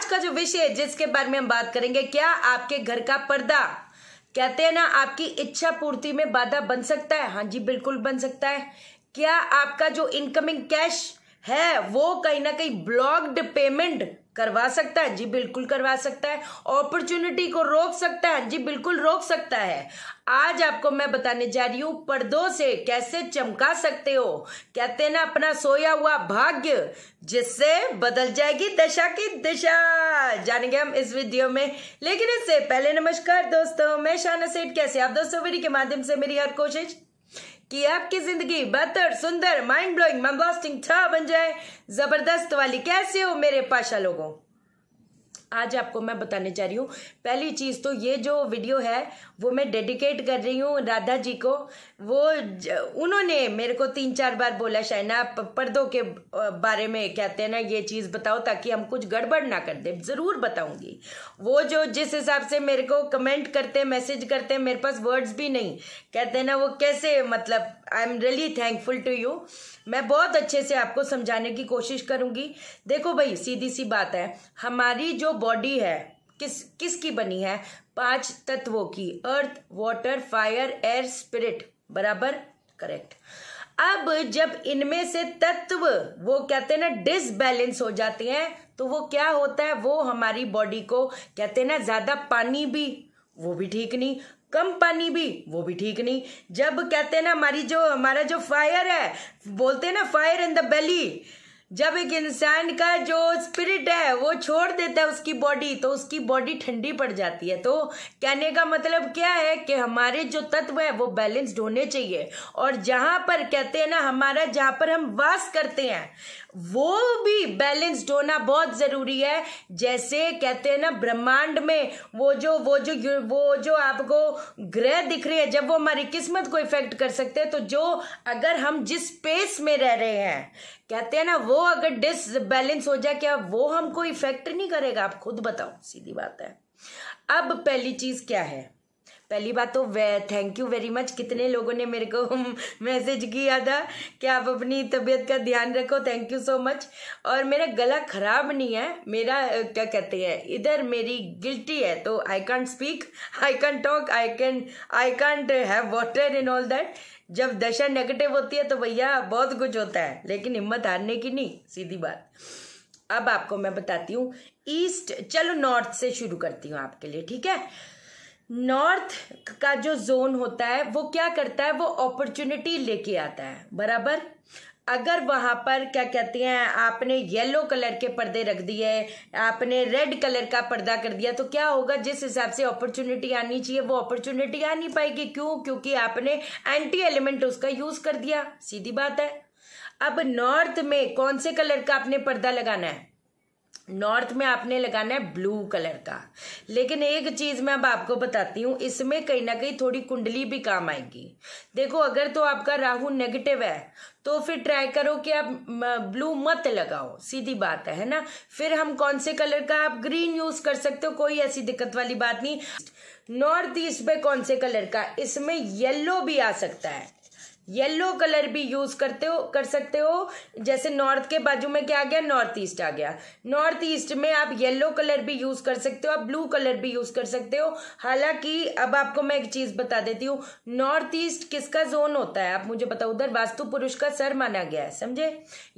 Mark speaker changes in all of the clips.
Speaker 1: आज का जो विषय है जिसके बारे में हम बात करेंगे क्या आपके घर का पर्दा कहते हैं ना आपकी इच्छा पूर्ति में बाधा बन सकता है हाँ जी बिल्कुल बन सकता है क्या आपका जो इनकमिंग कैश है वो कहीं ना कहीं ब्लॉक्ड पेमेंट करवा सकता है जी बिल्कुल करवा सकता है अपॉर्चुनिटी को रोक सकता है जी बिल्कुल रोक सकता है आज आपको मैं बताने जा रही हूं पर्दों से कैसे चमका सकते हो कहते ना अपना सोया हुआ भाग्य जिससे बदल जाएगी दशा की दिशा जानेंगे हम इस वीडियो में लेकिन इससे पहले नमस्कार दोस्तों मैं शाना सेठ कैसे आप दोस्तों के माध्यम से मेरी हर कोशिश कि आपकी जिंदगी बेहतर सुंदर माइंड ब्लोइंग मन ब्लास्टिंग था बन जाए जबरदस्त वाली कैसे हो मेरे पाशा लोगों आज आपको मैं बताने जा रही हूँ पहली चीज़ तो ये जो वीडियो है वो मैं डेडिकेट कर रही हूँ राधा जी को वो उन्होंने मेरे को तीन चार बार बोला शायद आप पर्दों के बारे में कहते हैं ना ये चीज़ बताओ ताकि हम कुछ गड़बड़ ना कर दे ज़रूर बताऊंगी वो जो जिस हिसाब से मेरे को कमेंट करते मैसेज करते मेरे पास वर्ड्स भी नहीं कहते हैं ना वो कैसे मतलब I am really thankful to you मैं बहुत अच्छे से आपको समझाने की कोशिश करूंगी देखो भाई सीधी सी बात है हमारी जो बॉडी है किस किसकी बनी है पांच तत्वों की earth water fire air spirit बराबर करेक्ट अब जब इनमें से तत्व वो कहते हैं ना डिसबैलेंस हो जाते हैं तो वो क्या होता है वो हमारी बॉडी को कहते हैं ना ज्यादा पानी भी वो भी ठीक नहीं कम पानी भी वो भी ठीक नहीं जब कहते हैं ना हमारी जो हमारा जो फायर है बोलते हैं ना फायर इन द बेली जब एक इंसान का जो स्पिरिट है वो छोड़ देता है उसकी बॉडी तो उसकी बॉडी ठंडी पड़ जाती है तो कहने का मतलब क्या है कि हमारे जो तत्व है वो बैलेंस्ड होने चाहिए और जहां पर कहते हैं ना हमारा जहां पर हम वास करते हैं वो भी बैलेंस्ड होना बहुत ज़रूरी है जैसे कहते हैं ना ब्रह्मांड में वो जो वो जो वो जो आपको ग्रह दिख रही है जब वो हमारी किस्मत को इफेक्ट कर सकते हैं तो जो अगर हम जिस स्पेस में रह रहे हैं कहते हैं ना वो अगर डिसबैलेंस हो जाए क्या वो हमको इफेक्ट नहीं करेगा आप खुद बताओ सीधी बात है अब पहली चीज़ क्या है पहली बात तो वे थैंक यू वेरी मच कितने लोगों ने मेरे को मैसेज किया था कि आप अपनी तबीयत का ध्यान रखो थैंक यू सो मच और मेरा गला ख़राब नहीं है मेरा क्या कहते हैं इधर मेरी गिल्टी है तो I can't speak I can't talk I can I can't have water in all that जब दशा नेगेटिव होती है तो भैया बहुत कुछ होता है लेकिन हिम्मत हारने की नहीं सीधी बात अब आपको मैं बताती हूँ ईस्ट चलो नॉर्थ से शुरू करती हूँ आपके लिए ठीक है नॉर्थ का जो जोन होता है वो क्या करता है वो अपॉर्चुनिटी लेके आता है बराबर अगर वहाँ पर क्या कहते हैं आपने येलो कलर के पर्दे रख दिए आपने रेड कलर का पर्दा कर दिया तो क्या होगा जिस हिसाब से अपॉर्चुनिटी आनी चाहिए वो अपॉर्चुनिटी आ नहीं पाएगी क्यों क्योंकि आपने एंटी एलिमेंट उसका यूज़ कर दिया सीधी बात है अब नॉर्थ में कौन से कलर का आपने पर्दा लगाना है नॉर्थ में आपने लगाना है ब्लू कलर का लेकिन एक चीज मैं अब आपको बताती हूँ इसमें कहीं ना कहीं थोड़ी कुंडली भी काम आएगी देखो अगर तो आपका राहु नेगेटिव है तो फिर ट्राई करो कि आप ब्लू मत लगाओ सीधी बात है ना फिर हम कौन से कलर का आप ग्रीन यूज कर सकते हो कोई ऐसी दिक्कत वाली बात नहीं नॉर्थ ईस्ट पे कौन से कलर का इसमें येल्लो भी आ सकता है येलो कलर भी यूज़ करते हो कर सकते हो जैसे नॉर्थ के बाजू में क्या आ गया नॉर्थ ईस्ट आ गया नॉर्थ ईस्ट में आप येलो कलर भी यूज़ कर सकते हो आप ब्लू कलर भी यूज़ कर सकते हो हालांकि अब आपको मैं एक चीज़ बता देती हूँ नॉर्थ ईस्ट किसका जोन होता है आप मुझे बताओ उधर वास्तु पुरुष का सर माना गया है समझे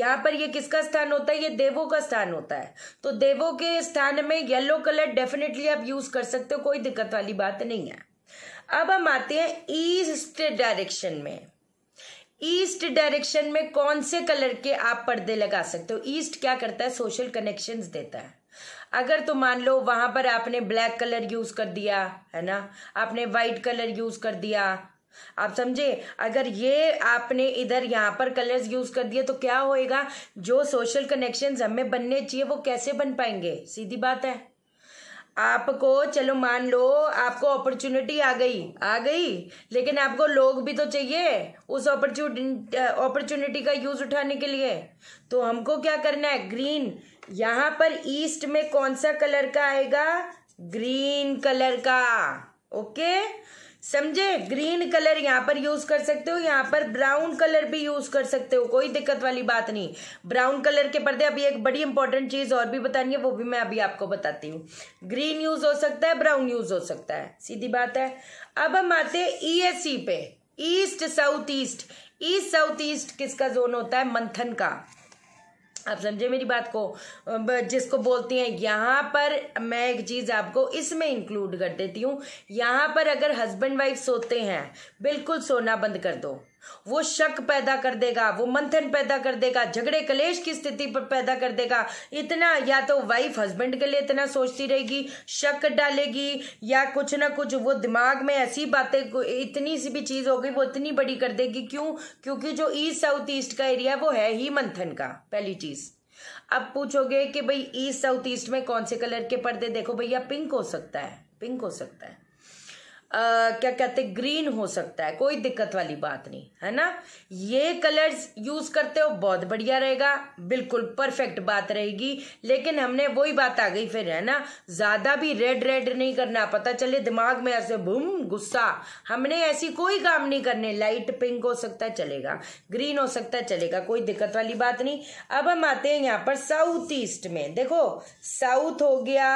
Speaker 1: यहाँ पर ये किसका स्थान होता है ये देवों का स्थान होता है तो देवों के स्थान में येलो कलर डेफिनेटली आप यूज़ कर सकते हो कोई दिक्कत वाली बात नहीं है अब हम आते हैं ईस्ट डायरेक्शन में ईस्ट डायरेक्शन में कौन से कलर के आप पर्दे लगा सकते हो ईस्ट क्या करता है सोशल कनेक्शन देता है अगर तो मान लो वहां पर आपने ब्लैक कलर यूज कर दिया है ना आपने व्हाइट कलर यूज कर दिया आप समझे अगर ये आपने इधर यहाँ पर कलर्स यूज कर दिए तो क्या होएगा जो सोशल कनेक्शंस हमें बनने चाहिए वो कैसे बन पाएंगे सीधी बात है आपको चलो मान लो आपको अपॉर्चुनिटी आ गई आ गई लेकिन आपको लोग भी तो चाहिए उस अपॉर्चुनिटी का यूज उठाने के लिए तो हमको क्या करना है ग्रीन यहां पर ईस्ट में कौन सा कलर का आएगा ग्रीन कलर का ओके समझे ग्रीन कलर यहाँ पर यूज कर सकते हो यहाँ पर ब्राउन कलर भी यूज कर सकते हो कोई दिक्कत वाली बात नहीं ब्राउन कलर के पर्दे अभी एक बड़ी इंपॉर्टेंट चीज और भी बतानी है वो भी मैं अभी आपको बताती हूँ ग्रीन यूज हो सकता है ब्राउन यूज हो सकता है सीधी बात है अब हम आते हैं सी e पे east south east east south east किसका जोन होता है मंथन का आप समझे मेरी बात को जिसको बोलती हैं यहाँ पर मैं एक चीज़ आपको इसमें इंक्लूड कर देती हूँ यहाँ पर अगर हस्बैंड वाइफ सोते हैं बिल्कुल सोना बंद कर दो वो शक पैदा कर देगा वो मंथन पैदा कर देगा झगड़े कलेश की स्थिति पर पैदा कर देगा इतना या तो वाइफ हस्बैंड के लिए इतना सोचती रहेगी शक डालेगी या कुछ ना कुछ वो दिमाग में ऐसी बातें इतनी सी भी चीज़ होगी वो इतनी बड़ी कर देगी क्यों क्योंकि जो ईस्ट साउथ ईस्ट का एरिया वो है ही मंथन का पहली चीज़ अब पूछोगे कि भाई ईस्ट साउथ ईस्ट में कौन से कलर के पर्दे देखो भैया पिंक हो सकता है पिंक हो सकता है क्या कहते हैं ग्रीन हो सकता है कोई दिक्कत वाली बात नहीं है ना ये कलर्स यूज करते हो बहुत बढ़िया रहेगा बिल्कुल परफेक्ट बात रहेगी लेकिन हमने वही बात आ गई फिर है ना ज्यादा भी रेड रेड नहीं करना पता चले दिमाग में ऐसे बूम गुस्सा हमने ऐसी कोई काम नहीं करने लाइट पिंक हो सकता है चलेगा ग्रीन हो सकता है चलेगा कोई दिक्कत वाली बात नहीं अब हम आते हैं यहाँ पर साउथ ईस्ट में देखो साउथ हो गया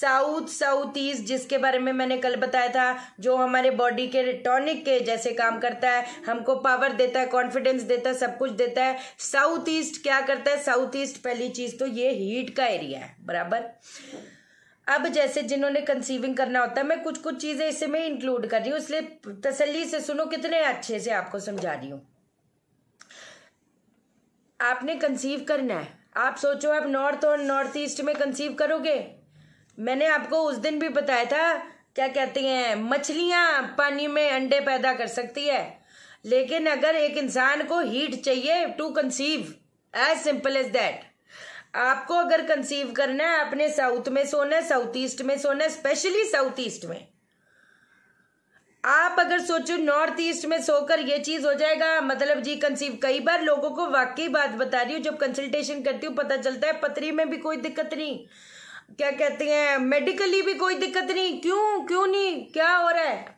Speaker 1: साउथ साउथ ईस्ट जिसके बारे में मैंने कल बताया था जो हमारे बॉडी के टॉनिक के जैसे काम करता है हमको पावर देता है कॉन्फिडेंस देता है सब कुछ देता है साउथ ईस्ट क्या करता है साउथ ईस्ट पहली चीज़ तो ये हीट का एरिया है बराबर अब जैसे जिन्होंने कंसीविंग करना होता है मैं कुछ कुछ चीज़ें इसे में इंक्लूड कर रही हूँ इसलिए तसली से सुनो कितने अच्छे से आपको समझा रही हूँ आपने कंसीव करना है आप सोचो आप नॉर्थ और नॉर्थ ईस्ट में कंसीव करोगे मैंने आपको उस दिन भी बताया था क्या कहते हैं मछलियाँ पानी में अंडे पैदा कर सकती है लेकिन अगर एक इंसान को हीट चाहिए to conceive as simple as that आपको अगर कंसीव करना है अपने साउथ में सोना है साउथ ईस्ट में सोना है स्पेशली साउथ ईस्ट में आप अगर सोचो नॉर्थ ईस्ट में सोकर ये चीज हो जाएगा मतलब जी कंसीव कई बार लोगों को वाकई बात बता रही हूँ जब कंसल्टेशन करती हूँ पता चलता है पतरी में भी कोई दिक्कत नहीं क्या कहते हैं मेडिकली भी कोई दिक्कत नहीं क्यों क्यों नहीं क्या हो रहा है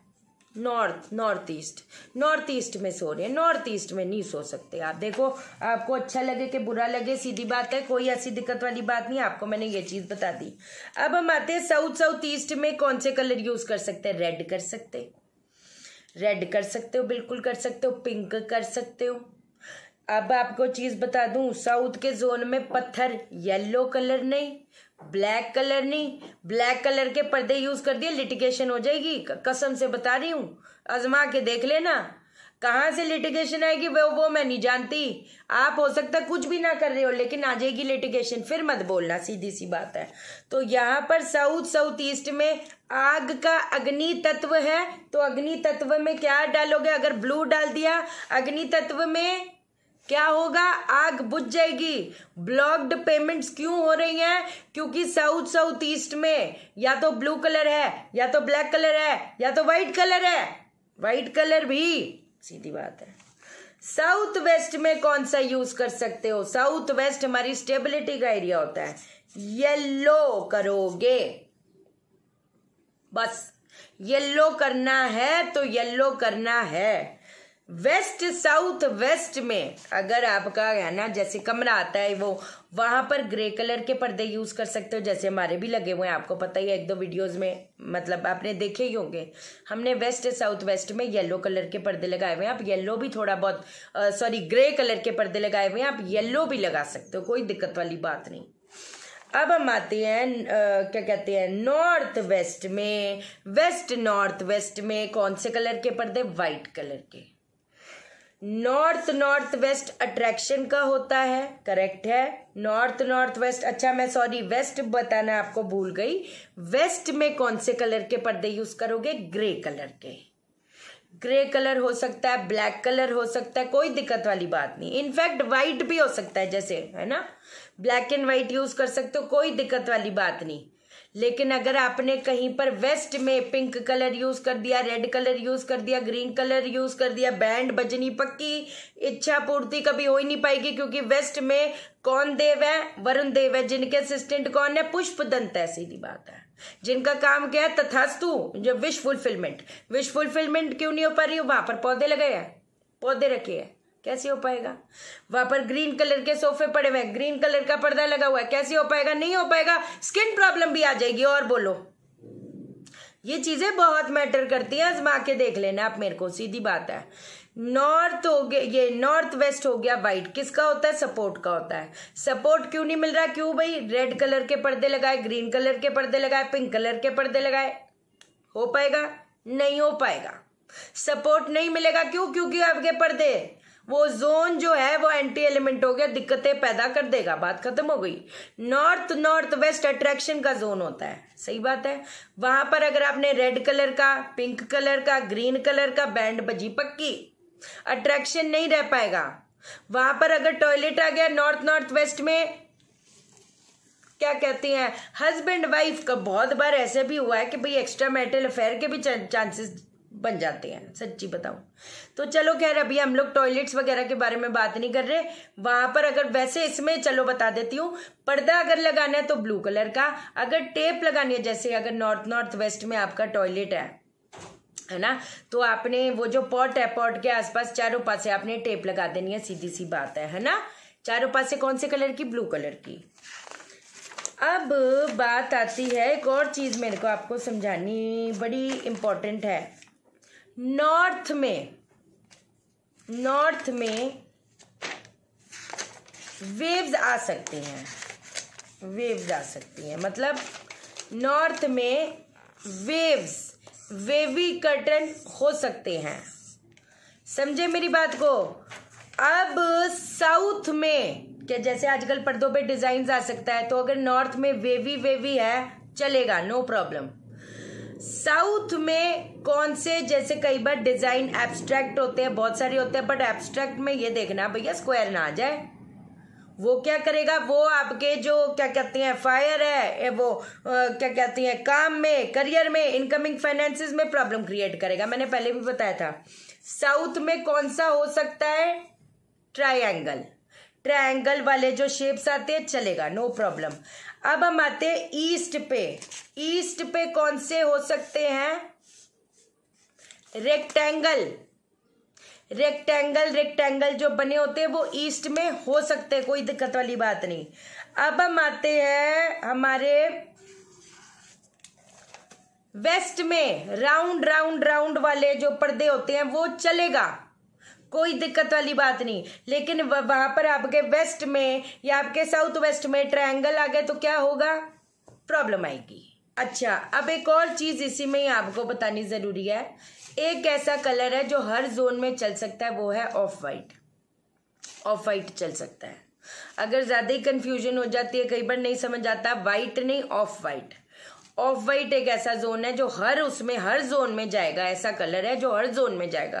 Speaker 1: north north east north east में सो रहे हैं नॉर्थ ईस्ट में नहीं सो सकते आप देखो आपको अच्छा लगे कि बुरा लगे सीधी बात है कोई ऐसी दिक्कत वाली बात नहीं आपको मैंने ये चीज़ बता दी अब हम आते हैं साउथ साउथ ईस्ट में कौन से कलर यूज़ कर सकते हैं रेड कर सकते रेड कर सकते हो बिल्कुल कर सकते हो पिंक कर सकते हो अब आपको चीज बता दूं साउथ के जोन में पत्थर येलो कलर नहीं ब्लैक कलर नहीं ब्लैक कलर के पर्दे यूज कर दिए लिटिगेशन हो जाएगी कसम से बता रही हूं आजमा के देख लेना कहाँ से लिटिगेशन आएगी वो वो मैं नहीं जानती आप हो सकता कुछ भी ना कर रहे हो लेकिन आ जाएगी लिटिगेशन फिर मत बोलना सीधी सी बात है तो यहाँ पर साउथ साउथ ईस्ट में आग का अग्नि तत्व है तो अग्नि तत्व में क्या डालोगे अगर ब्लू डाल दिया अग्नि तत्व में क्या होगा आग बुझ जाएगी ब्लॉक्ड पेमेंट्स क्यों हो रही हैं क्योंकि साउथ साउथ ईस्ट में या तो ब्लू कलर है या तो ब्लैक कलर है या तो व्हाइट कलर है वाइट कलर भी सीधी बात है साउथ वेस्ट में कौन सा यूज कर सकते हो साउथ वेस्ट हमारी स्टेबिलिटी का एरिया होता है येलो करोगे बस येलो करना है तो येलो करना है वेस्ट साउथ वेस्ट में अगर आपका है ना जैसे कमरा आता है वो वहाँ पर ग्रे कलर के पर्दे यूज़ कर सकते हो जैसे हमारे भी लगे हुए हैं आपको पता ही है एक दो वीडियोस में मतलब आपने देखे ही होंगे हमने वेस्ट साउथ वेस्ट में येलो कलर के पर्दे लगाए हुए हैं आप येलो भी थोड़ा बहुत सॉरी ग्रे कलर के पर्दे लगाए हुए हैं आप येल्लो भी लगा सकते हो कोई दिक्कत वाली बात नहीं अब हम आते हैं आ, क्या कहते हैं नॉर्थ वेस्ट में वेस्ट नॉर्थ वेस्ट में कौन से कलर के पर्दे वाइट कलर के नॉर्थ नॉर्थ वेस्ट अट्रैक्शन का होता है करेक्ट है नॉर्थ नॉर्थ वेस्ट अच्छा मैं सॉरी वेस्ट बताना आपको भूल गई वेस्ट में कौन से कलर के पर्दे यूज करोगे ग्रे कलर के ग्रे कलर हो सकता है ब्लैक कलर हो सकता है कोई दिक्कत वाली बात नहीं इनफैक्ट व्हाइट भी हो सकता है जैसे है ना ब्लैक एंड व्हाइट यूज कर सकते हो कोई दिक्कत वाली बात नहीं लेकिन अगर आपने कहीं पर वेस्ट में पिंक कलर यूज कर दिया रेड कलर यूज कर दिया ग्रीन कलर यूज कर दिया बैंड बजनी पक्की इच्छा पूर्ति कभी हो ही नहीं पाएगी क्योंकि वेस्ट में कौन देव है वरुण देव है जिनके असिस्टेंट कौन है पुष्प दंत है सीधी बात है जिनका काम क्या है तथास्तु जो विश फुलफिलमेंट विश फुलफिलमेंट क्यों नहीं हो पा रही हो वहां पर पौधे लगे हैं पौधे रखे हैं कैसे हो पाएगा वहां पर ग्रीन कलर के सोफे पड़े हुए ग्रीन कलर का पर्दा लगा हुआ है कैसे हो पाएगा नहीं हो पाएगा स्किन प्रॉब्लम भी आ जाएगी और बोलो ये चीजें बहुत मैटर करती हैं आजमा के देख लेना आप मेरे को सीधी बात है नॉर्थ हो गया ये नॉर्थ वेस्ट हो गया वाइट किसका होता है सपोर्ट का होता है सपोर्ट क्यों नहीं मिल रहा क्यों भाई रेड कलर के पर्दे लगाए ग्रीन कलर के पर्दे लगाए पिंक कलर के पर्दे लगाए हो पाएगा नहीं हो पाएगा सपोर्ट नहीं मिलेगा क्यों क्योंकि आपके पर्दे वो जोन जो है वो एंटी एलिमेंट हो गया दिक्कतें पैदा कर देगा बात खत्म हो गई नॉर्थ नॉर्थ वेस्ट अट्रैक्शन का जोन होता है सही बात है वहां पर अगर आपने रेड कलर का पिंक कलर का ग्रीन कलर का बैंड बजी पक्की अट्रैक्शन नहीं रह पाएगा वहां पर अगर टॉयलेट आ गया नॉर्थ नॉर्थ वेस्ट में क्या कहती हैं हस्बैंड वाइफ का बहुत बार ऐसे भी हुआ है कि भाई एक्स्ट्रा मैरिटल अफेयर के भी चांसेस बन जाते हैं सच्ची बताओ तो चलो खैर अभी हम लोग टॉयलेट्स वगैरह के बारे में बात नहीं कर रहे वहां पर अगर वैसे इसमें चलो बता देती हूँ पर्दा अगर लगाना है तो ब्लू कलर का अगर टेप लगानी है जैसे अगर नॉर्थ नॉर्थ वेस्ट में आपका टॉयलेट है है ना तो आपने वो जो पॉट है पॉट के आसपास चारों पास आपने टेप लगा देनी है सीधी सी बात है है ना चारों पास से कौन से कलर की ब्लू कलर की अब बात आती है एक और चीज़ मेरे को आपको समझानी बड़ी इंपॉर्टेंट है नॉर्थ में नॉर्थ में वेव्स आ सकती हैं वेव्स आ सकती हैं मतलब नॉर्थ में वेव्स वेवी कर्टन हो सकते हैं समझे मेरी बात को अब साउथ में क्या जैसे आजकल पर्दों पे डिजाइन आ सकता है तो अगर नॉर्थ में वेवी वेवी है चलेगा नो प्रॉब्लम साउथ में कौन से जैसे कई बार डिजाइन एब्स्ट्रैक्ट होते हैं बहुत सारे होते हैं बट एब्स्ट्रैक्ट में ये देखना भैया स्क्वायर ना आ जाए वो क्या करेगा वो आपके जो क्या कहते हैं फायर है वो आ, क्या कहते हैं काम में करियर में इनकमिंग फाइनेंसिस में प्रॉब्लम क्रिएट करेगा मैंने पहले भी बताया था साउथ में कौन सा हो सकता है ट्राइंगल ट्राइंगल वाले जो शेप्स आते हैं चलेगा नो प्रॉब्लम अब हम आते हैं ईस्ट पे ईस्ट पे कौन से हो सकते हैं रेक्टेंगल रेक्टेंगल रेक्टेंगल जो बने होते हैं वो ईस्ट में हो सकते हैं कोई दिक्कत वाली बात नहीं अब हम आते हैं हमारे वेस्ट में राउंड राउंड राउंड वाले जो पर्दे होते हैं वो चलेगा कोई दिक्कत वाली बात नहीं लेकिन वहां पर आपके वेस्ट में या आपके साउथ वेस्ट में ट्रायंगल आ गए तो क्या होगा प्रॉब्लम आएगी अच्छा अब एक और चीज इसी में ही आपको बतानी जरूरी है एक ऐसा कलर है जो हर जोन में चल सकता है वो है ऑफ वाइट ऑफ वाइट चल सकता है अगर ज्यादा ही कंफ्यूजन हो जाती है कई बार नहीं समझ आता वाइट नहीं ऑफ वाइट ऑफ वाइट एक ऐसा जोन है जो हर उसमें हर जोन में जाएगा ऐसा कलर है जो हर जोन में जाएगा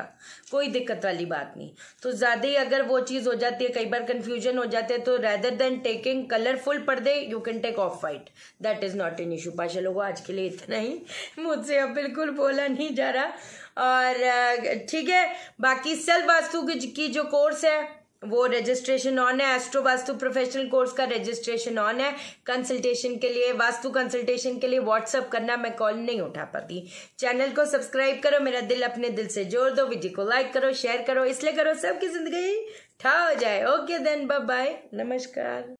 Speaker 1: कोई दिक्कत वाली बात नहीं तो ज़्यादा ही अगर वो चीज़ हो जाती है कई बार कन्फ्यूजन हो जाते हैं तो रैदर देन टेकिंग कलरफुल पर्दे you can take off white that is not an issue पाशा लोगों आज के लिए इतना ही मुझसे अब बिल्कुल बोला नहीं जा रहा और ठीक है बाकी सेल वास्तु की जो कोर्स है वो रजिस्ट्रेशन ऑन है एस्ट्रो वास्तु प्रोफेशनल कोर्स का रजिस्ट्रेशन ऑन है कंसल्टेशन के लिए वास्तु कंसल्टेशन के लिए व्हाट्सअप करना मैं कॉल नहीं उठा पाती चैनल को सब्सक्राइब करो मेरा दिल अपने दिल से जोड़ दो वीडियो को लाइक करो शेयर करो इसलिए करो सबकी जिंदगी ठा हो जाए ओके देन बाय नमस्कार